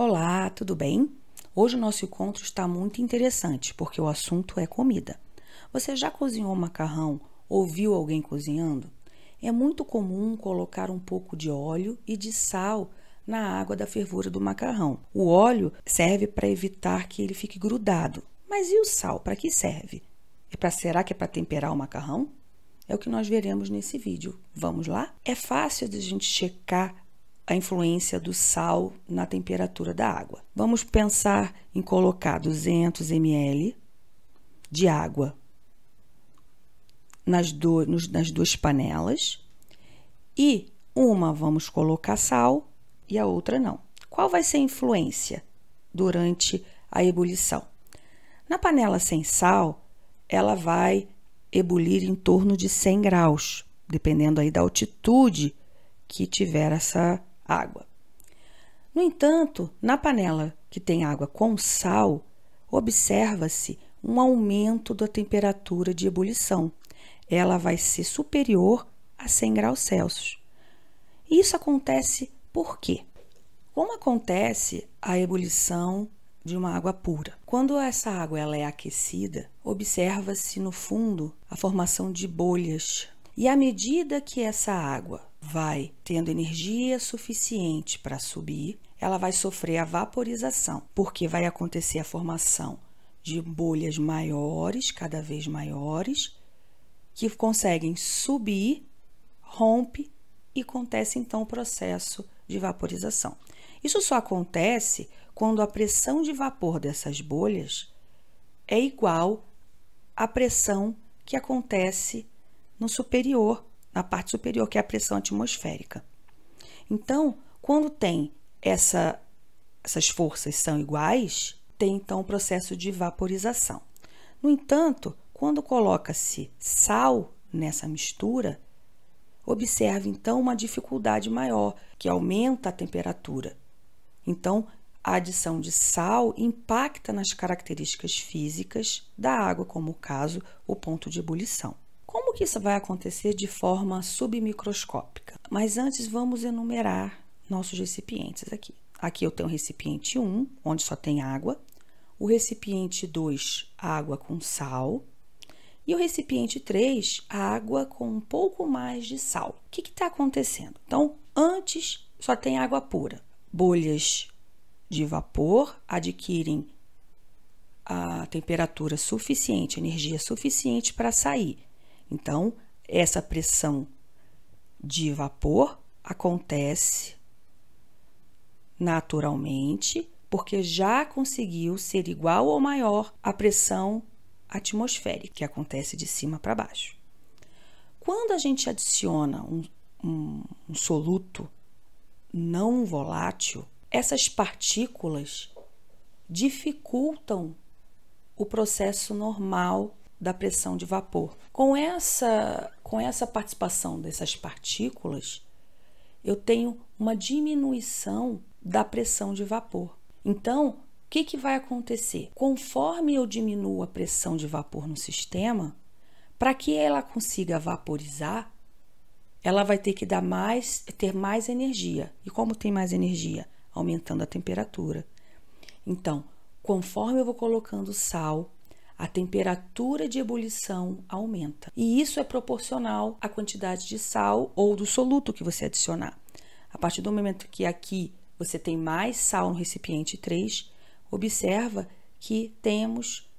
Olá, tudo bem? Hoje o nosso encontro está muito interessante porque o assunto é comida. Você já cozinhou macarrão ou viu alguém cozinhando? É muito comum colocar um pouco de óleo e de sal na água da fervura do macarrão. O óleo serve para evitar que ele fique grudado. Mas e o sal? Para que serve? É para será que é para temperar o macarrão? É o que nós veremos nesse vídeo. Vamos lá? É fácil de a gente checar a influência do sal na temperatura da água. Vamos pensar em colocar 200 ml de água nas, do, nos, nas duas panelas e uma vamos colocar sal e a outra não. Qual vai ser a influência durante a ebulição? Na panela sem sal, ela vai ebulir em torno de 100 graus, dependendo aí da altitude que tiver essa água. No entanto, na panela que tem água com sal, observa-se um aumento da temperatura de ebulição. Ela vai ser superior a 100 graus Celsius. Isso acontece por quê? Como acontece a ebulição de uma água pura? Quando essa água ela é aquecida, observa-se no fundo a formação de bolhas. E à medida que essa água vai tendo energia suficiente para subir, ela vai sofrer a vaporização, porque vai acontecer a formação de bolhas maiores, cada vez maiores, que conseguem subir, rompe e acontece então o processo de vaporização. Isso só acontece quando a pressão de vapor dessas bolhas é igual à pressão que acontece no superior na parte superior, que é a pressão atmosférica. Então, quando tem essa, essas forças são iguais, tem então o processo de vaporização. No entanto, quando coloca-se sal nessa mistura, observa então uma dificuldade maior, que aumenta a temperatura. Então, a adição de sal impacta nas características físicas da água, como o caso, o ponto de ebulição. Como que isso vai acontecer de forma submicroscópica? Mas antes vamos enumerar nossos recipientes aqui. Aqui eu tenho o recipiente 1, onde só tem água, o recipiente 2, água com sal, e o recipiente 3, água com um pouco mais de sal. O que está acontecendo? Então, antes só tem água pura. Bolhas de vapor adquirem a temperatura suficiente, energia suficiente para sair. Então, essa pressão de vapor acontece naturalmente, porque já conseguiu ser igual ou maior à pressão atmosférica, que acontece de cima para baixo. Quando a gente adiciona um, um, um soluto não volátil, essas partículas dificultam o processo normal da pressão de vapor. Com essa, com essa participação dessas partículas, eu tenho uma diminuição da pressão de vapor. Então, o que, que vai acontecer? Conforme eu diminuo a pressão de vapor no sistema, para que ela consiga vaporizar, ela vai ter que dar mais, ter mais energia. E como tem mais energia? Aumentando a temperatura. Então, conforme eu vou colocando sal, a temperatura de ebulição aumenta. E isso é proporcional à quantidade de sal ou do soluto que você adicionar. A partir do momento que aqui você tem mais sal no recipiente 3, observa que temos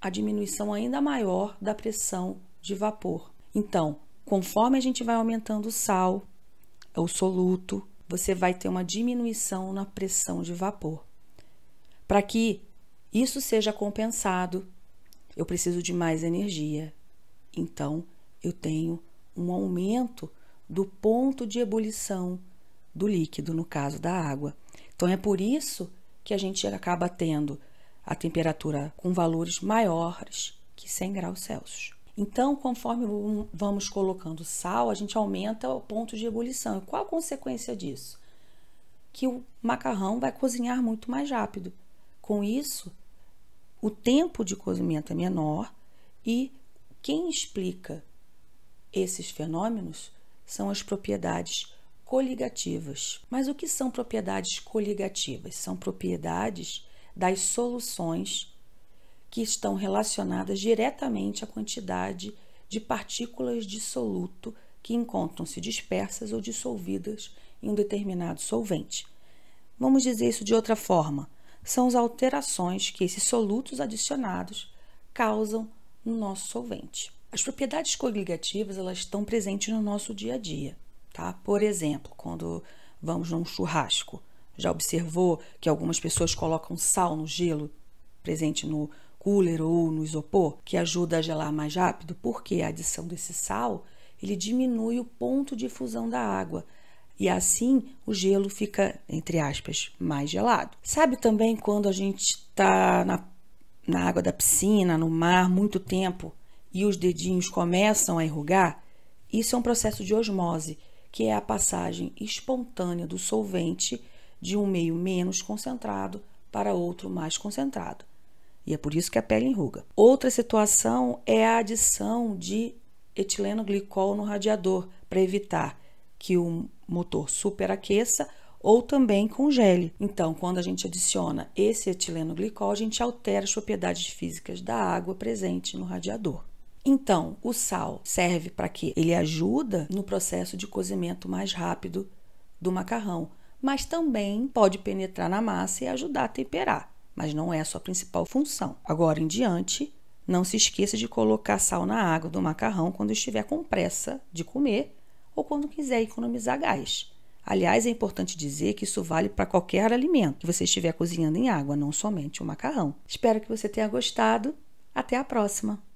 a diminuição ainda maior da pressão de vapor. Então, conforme a gente vai aumentando o sal, o soluto, você vai ter uma diminuição na pressão de vapor. Para que isso seja compensado eu preciso de mais energia. Então, eu tenho um aumento do ponto de ebulição do líquido, no caso da água. Então, é por isso que a gente acaba tendo a temperatura com valores maiores que 100 graus Celsius. Então, conforme vamos colocando sal, a gente aumenta o ponto de ebulição. E qual a consequência disso? Que o macarrão vai cozinhar muito mais rápido. Com isso, o tempo de cozimento é menor e quem explica esses fenômenos são as propriedades coligativas. Mas o que são propriedades coligativas? São propriedades das soluções que estão relacionadas diretamente à quantidade de partículas de soluto que encontram-se dispersas ou dissolvidas em um determinado solvente. Vamos dizer isso de outra forma são as alterações que esses solutos adicionados causam no nosso solvente. As propriedades coligativas elas estão presentes no nosso dia a dia, tá? Por exemplo, quando vamos num churrasco, já observou que algumas pessoas colocam sal no gelo presente no cooler ou no isopor, que ajuda a gelar mais rápido, porque a adição desse sal ele diminui o ponto de fusão da água, e assim o gelo fica, entre aspas, mais gelado. Sabe também quando a gente está na, na água da piscina, no mar, muito tempo e os dedinhos começam a enrugar? Isso é um processo de osmose, que é a passagem espontânea do solvente de um meio menos concentrado para outro mais concentrado. E é por isso que a pele enruga. Outra situação é a adição de etileno glicol no radiador para evitar que o motor superaqueça ou também congele. Então, quando a gente adiciona esse etileno glicol, a gente altera as propriedades físicas da água presente no radiador. Então, o sal serve para quê? Ele ajuda no processo de cozimento mais rápido do macarrão, mas também pode penetrar na massa e ajudar a temperar, mas não é a sua principal função. Agora em diante, não se esqueça de colocar sal na água do macarrão quando estiver com pressa de comer ou quando quiser economizar gás. Aliás, é importante dizer que isso vale para qualquer alimento que você estiver cozinhando em água, não somente o macarrão. Espero que você tenha gostado. Até a próxima!